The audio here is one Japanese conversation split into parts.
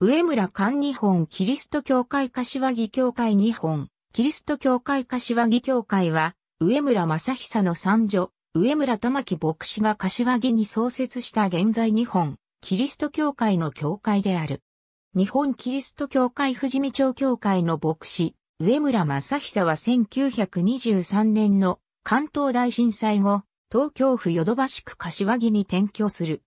上村館日本キリスト教会柏木教会日本キリスト教会柏木教会は、上村正久の三女、上村玉木牧師が柏木に創設した現在日本キリスト教会の教会である。日本キリスト教会富士見町教会の牧師、上村正久は1923年の関東大震災後、東京府ヨドバシ区柏木に転居する。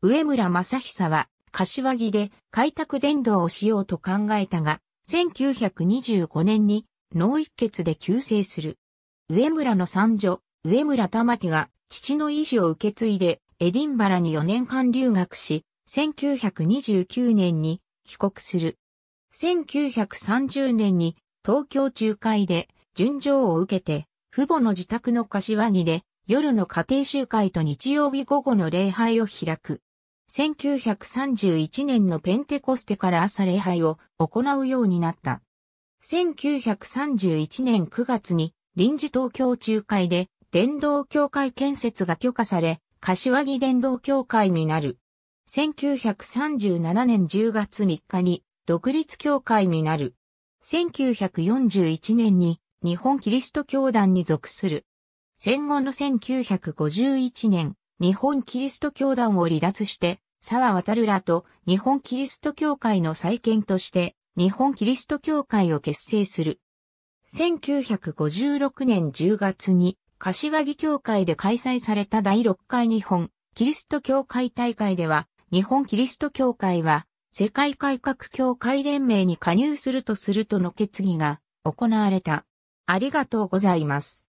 上村正久は柏木で開拓伝道をしようと考えたが、1925年に脳一血で急性する。上村の三女、上村玉木が父の意志を受け継いでエディンバラに4年間留学し、1929年に帰国する。1930年に東京仲介で順情を受けて、父母の自宅の柏木で夜の家庭集会と日曜日午後の礼拝を開く。1931年のペンテコステから朝礼拝を行うようになった。1931年9月に臨時東京仲介で伝道協会建設が許可され、柏木伝道協会になる。1937年10月3日に独立協会になる。1941年に日本キリスト教団に属する。戦後の1951年、日本キリスト教団を離脱して、沢渡らと日本キリスト教会の再建として、日本キリスト教会を結成する。1956年10月に、柏木教会で開催された第6回日本キリスト教会大会では、日本キリスト教会は、世界改革教会連盟に加入するとするとの決議が行われた。ありがとうございます。